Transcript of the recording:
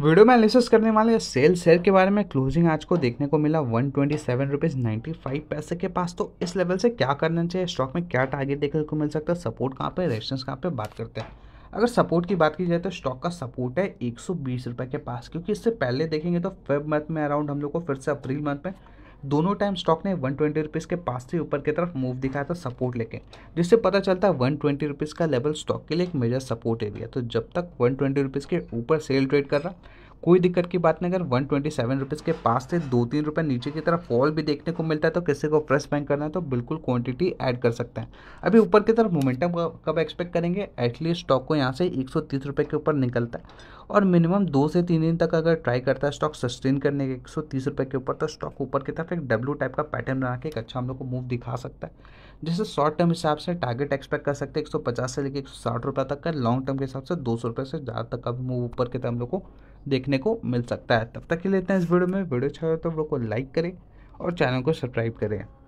video में analysis करने वाले सेल शेयर के बारे में क्लोजिंग आज को देखने को मिला one twenty seven rupees ninety five पैसे के पास तो इस लेवल से क्या करना चाहिए स्टॉक में क्या टारगेट देखने को मिल सकता है सपोर्ट कहाँ पे रेजिस्टेंस कहाँ पे बात करते हैं अगर सपोर्ट की बात की जाए तो स्टॉक का सपोर्ट है एक सौ बीस के पास क्योंकि इससे पहले देखेंगे तो फेब मंथ में अराउंड हम लोग को फिर से अप्रैल मंथ में दोनों टाइम स्टॉक ने वन ट्वेंटी रुपीज़ के पास से ऊपर की तरफ मूव दिखाया था सपोर्ट लेके जिससे पता चलता है वन ट्वेंटी रुपीज़ का लेवल स्टॉक के लिए एक मेजर सपोर्ट एरिया तो जब तक वन ट्वेंटी रुपीज़ के ऊपर सेल ट्रेड कर रहा कोई दिक्कत की बात नहीं अगर वन ट्वेंटी सेवन रुपीज़ के पास से दो तीन रुपये नीचे की तरफ फॉल भी देखने को मिलता है तो किसी को प्रेस बैंक करना है तो बिल्कुल क्वांटिटी ऐड कर सकते हैं अभी ऊपर की तरफ मोमेंटम कब एक्सपेक्ट करेंगे एटलीस्ट स्टॉक को यहाँ से एक सौ तीस रुपये के ऊपर निकलता है और मिनिमम दो से तीन दिन तक अगर ट्राई करता है स्टॉक सस्टेन करने के एक सौ तीस रुपये के ऊपर तो स्टॉक ऊपर की तरफ एक डब्लू टाइप का पैटर्न बना के एक अच्छा हम लोग को मूव दिखा सकता है जैसे शॉर्ट टर्म हिसाब से टारगेट एक्सपेक्ट कर सकते हैं एक सौ पचास से लेकर एक सौ साठ रुपये तक का लॉन्ग टर्म के हिसाब से दो सौ रुपये से ज़्यादा तक का मूव ऊपर की तरफ हम लोग को देखने को मिल सकता है तब तक के लिए इतना इस वीडियो में वीडियो अच्छा हो तो हम लोग को लाइक करें और चैनल को सब्सक्राइब करें